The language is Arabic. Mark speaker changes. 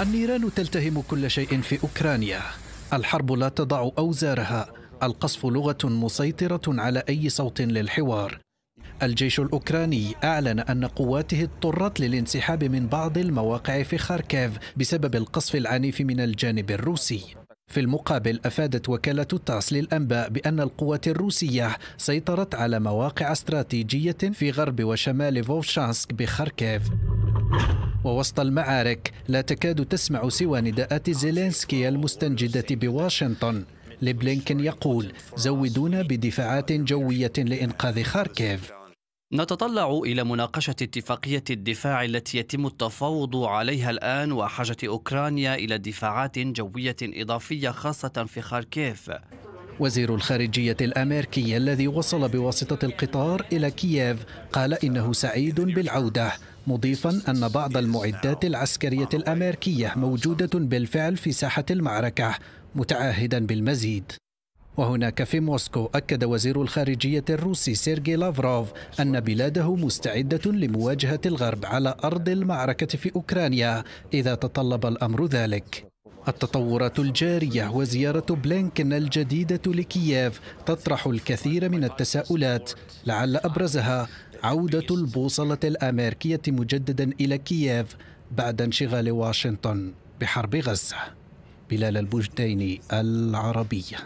Speaker 1: النيران تلتهم كل شيء في أوكرانيا الحرب لا تضع أوزارها القصف لغة مسيطرة على أي صوت للحوار الجيش الأوكراني أعلن أن قواته اضطرت للانسحاب من بعض المواقع في خاركيف بسبب القصف العنيف من الجانب الروسي في المقابل أفادت وكالة تاس للأنباء بأن القوات الروسية سيطرت على مواقع استراتيجية في غرب وشمال فوفشانسك بخاركيف ووسط المعارك لا تكاد تسمع سوى نداءات زيلينسكي المستنجدة بواشنطن لبلينكن يقول زودونا بدفاعات جوية لإنقاذ خاركيف
Speaker 2: نتطلع إلى مناقشة اتفاقية الدفاع التي يتم التفاوض عليها الآن وحاجة أوكرانيا إلى دفاعات جوية إضافية خاصة في خاركيف
Speaker 1: وزير الخارجية الأمريكي الذي وصل بواسطة القطار إلى كييف قال إنه سعيد بالعودة مضيفا أن بعض المعدات العسكرية الأمريكية موجودة بالفعل في ساحة المعركة متعهدا بالمزيد وهناك في موسكو أكد وزير الخارجية الروسي سيرجي لافروف أن بلاده مستعدة لمواجهة الغرب على أرض المعركة في أوكرانيا إذا تطلب الأمر ذلك التطورات الجارية وزيارة بلينكن الجديدة لكييف تطرح الكثير من التساؤلات لعل أبرزها عودة البوصلة الأمريكية مجددا إلى كييف بعد انشغال واشنطن بحرب غزة بلال البجديني العربية